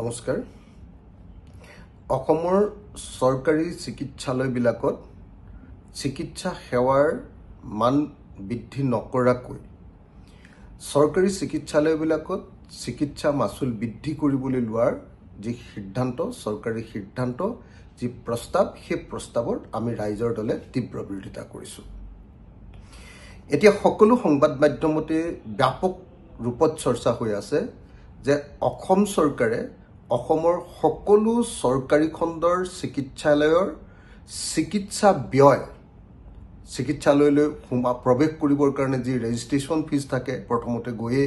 নমস্কাৰ অসমৰ চৰকাৰী চিকিৎসালয়বিলাকত চিকিৎসা সেৱাৰ মান বৃদ্ধি নকৰাকৈ চৰকাৰী চিকিৎসালয়বিলাকত চিকিৎসা মাচুল বৃদ্ধি কৰিবলৈ লোৱাৰ যি সিদ্ধান্ত চৰকাৰী সিদ্ধান্ত যি প্ৰস্তাৱ সেই প্ৰস্তাৱত আমি ৰাইজৰ দলে তীব্ৰ বিৰোধিতা কৰিছোঁ এতিয়া সকলো সংবাদ মাধ্যমতে ব্যাপক ৰূপত চৰ্চা হৈ আছে যে অসম চৰকাৰে অসমৰ সকলো চৰকাৰী খণ্ডৰ চিকিৎসালয়ৰ চিকিৎসা ব্যয় চিকিৎসালয়লৈ সোমা প্ৰৱেশ কৰিবৰ কাৰণে যি ৰেজিষ্ট্ৰেশ্যন ফিজ থাকে প্ৰথমতে গৈয়ে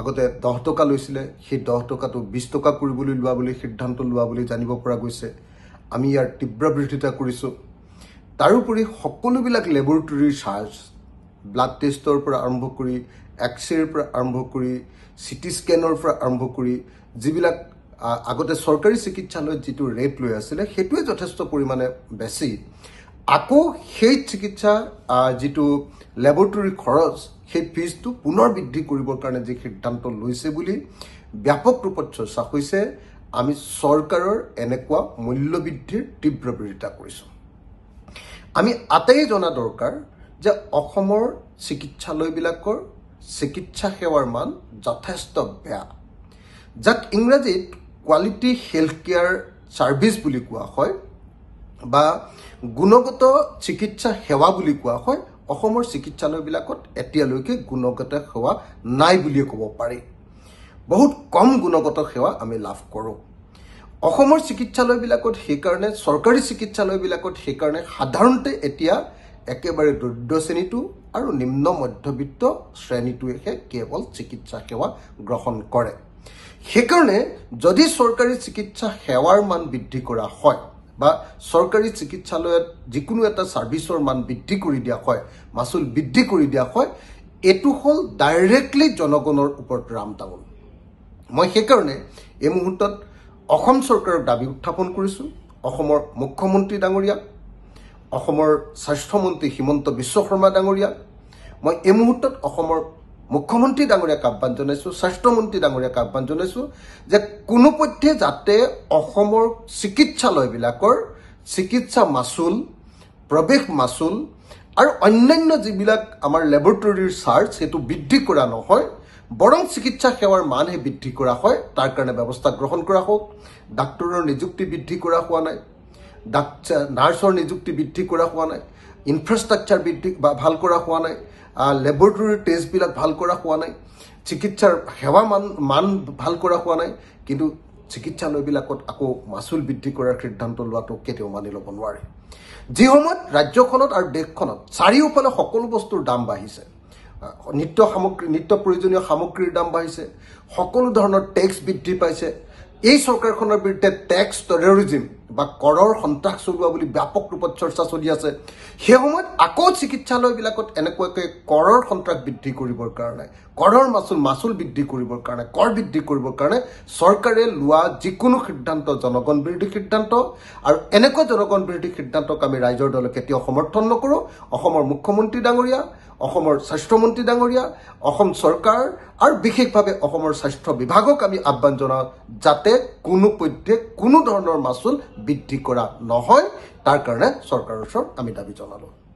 আগতে দহ টকা লৈছিলে সেই দহ টকাটো বিছ টকা কৰিবলৈ লোৱা বুলি সিদ্ধান্ত লোৱা বুলি জানিব পৰা গৈছে আমি ইয়াৰ তীব্ৰ বিৰোধিতা কৰিছোঁ তাৰোপৰি সকলোবিলাক লেবৰেটৰীৰ চাৰ্জ ব্লাড টেষ্টৰ পৰা আৰম্ভ কৰি এক্স ৰেৰ পৰা আৰম্ভ কৰি চি টি স্কেনৰ পৰা আৰম্ভ কৰি যিবিলাক আগতে চৰকাৰী চিকিৎসালয়ত যিটো ৰেট লৈ আছিলে সেইটোৱে যথেষ্ট পৰিমাণে বেছি আকৌ সেই চিকিৎসা যিটো লেবৰেটৰী খৰচ সেই ফিজটো পুনৰ বৃদ্ধি কৰিবৰ কাৰণে যি সিদ্ধান্ত লৈছে বুলি ব্যাপক ৰূপত চৰ্চা হৈছে আমি চৰকাৰৰ এনেকুৱা মূল্যবৃদ্ধিৰ তীব্ৰ বিৰোধিতা কৰিছোঁ আমি আটাই জনা দৰকাৰ যে অসমৰ চিকিৎসালয়বিলাকৰ চিকিৎসা সেৱাৰ মান যথেষ্ট বেয়া যাক ইংৰাজীত কোৱালিটি হেল্থ কেয়াৰ ছাৰ্ভিচ বুলি কোৱা হয় বা গুণগত চিকিৎসা সেৱা বুলি কোৱা হয় অসমৰ চিকিৎসালয়বিলাকত এতিয়ালৈকে গুণগত সেৱা নাই বুলিয়ে ক'ব পাৰি বহুত কম গুণগত সেৱা আমি লাভ কৰোঁ অসমৰ চিকিৎসালয়বিলাকত সেইকাৰণে চৰকাৰী চিকিৎসালয়বিলাকত সেইকাৰণে সাধাৰণতে এতিয়া একেবাৰে দৰিদ্ৰ শ্ৰেণীটো আৰু নিম্ন মধ্যবিত্ত শ্ৰেণীটোৱেহে কেৱল চিকিৎসা সেৱা গ্ৰহণ কৰে সেইকাৰণে যদি চৰকাৰী চিকিৎসা সেৱাৰ মান বৃদ্ধি কৰা হয় বা চৰকাৰী চিকিৎসালয়ত যিকোনো এটা ছাৰ্ভিচৰ মান বৃদ্ধি কৰি দিয়া হয় মাচুল বৃদ্ধি কৰি দিয়া হয় এইটো হ'ল ডাইৰেক্টলি জনগণৰ ওপৰত ৰাম টাউন মই সেইকাৰণে এই মুহূৰ্তত অসম চৰকাৰক দাবী উত্থাপন কৰিছোঁ অসমৰ মুখ্যমন্ত্ৰী ডাঙৰীয়া অসমৰ স্বাস্থ্যমন্ত্ৰী হিমন্ত বিশ্ব শৰ্মা ডাঙৰীয়া মই এই মুহূৰ্তত অসমৰ মুখ্যমন্ত্ৰী ডাঙৰীয়াক আহ্বান জনাইছোঁ স্বাস্থ্যমন্ত্ৰী ডাঙৰীয়াক আহ্বান জনাইছোঁ যে কোনোপধ্যে যাতে অসমৰ চিকিৎসালয়বিলাকৰ চিকিৎসা মাচুল প্ৰৱেশ মাচুল আৰু অন্যান্য যিবিলাক আমাৰ লেবৰেটৰীৰ চাৰ্জ সেইটো বৃদ্ধি কৰা নহয় বৰং চিকিৎসা সেৱাৰ মানহে বৃদ্ধি কৰা হয় তাৰ কাৰণে ব্যৱস্থা গ্ৰহণ কৰা হওক ডাক্তৰৰ নিযুক্তি বৃদ্ধি কৰা হোৱা নাই নাৰ্ছৰ নিযুক্তি বৃদ্ধি কৰা হোৱা নাই ইনফ্ৰাষ্ট্ৰাকচাৰ বৃদ্ধি বা ভাল কৰা হোৱা নাই লেবৰেটৰীৰ টেষ্টবিলাক ভাল কৰা হোৱা নাই চিকিৎসাৰ সেৱা মান মান ভাল কৰা হোৱা নাই কিন্তু চিকিৎসালয়বিলাকত আকৌ মাচুল বৃদ্ধি কৰাৰ সিদ্ধান্ত লোৱাটো কেতিয়াও মানি ল'ব নোৱাৰে যি সময়ত ৰাজ্যখনত আৰু দেশখনত চাৰিওফালে সকলো বস্তুৰ দাম বাঢ়িছে নিত্য সামগ্ৰী নিত্য প্ৰয়োজনীয় সামগ্ৰীৰ দাম বাঢ়িছে সকলো ধৰণৰ টেক্স বৃদ্ধি পাইছে এই চৰকাৰখনৰ বিৰুদ্ধে টেক্স টেৰৰিজিম বা কৰৰ সন্ত্ৰাস চলোৱা বুলি ব্যাপক ৰূপত চৰ্চা চলি আছে সেই সময়ত আকৌ চিকিৎসালয়বিলাকত এনেকুৱাকৈ কৰৰ সন্ত্ৰাস বৃদ্ধি কৰিবৰ কাৰণে কৰৰ মাচুল মাচুল বৃদ্ধি কৰিবৰ কাৰণে কৰ বৃদ্ধি কৰিবৰ কাৰণে চৰকাৰে লোৱা যিকোনো সিদ্ধান্ত জনগণ বিৰোধী সিদ্ধান্ত আৰু এনেকুৱা জনগণ বিৰোধী সিদ্ধান্তক আমি ৰাইজৰ দলে কেতিয়াও সমৰ্থন নকৰোঁ অসমৰ মুখ্যমন্ত্ৰী ডাঙৰীয়া অসমৰ স্বাস্থ্যমন্ত্ৰী ডাঙৰীয়া অসম চৰকাৰ আৰু বিশেষভাৱে অসমৰ স্বাস্থ্য বিভাগক আমি আহ্বান জনাওঁ যাতে কোনোপধ্যে কোনো ধৰণৰ মাচুল বৃদ্ধি কৰা নহয় তাৰ কাৰণে চৰকাৰৰ ওচৰত আমি দাবী জনালোঁ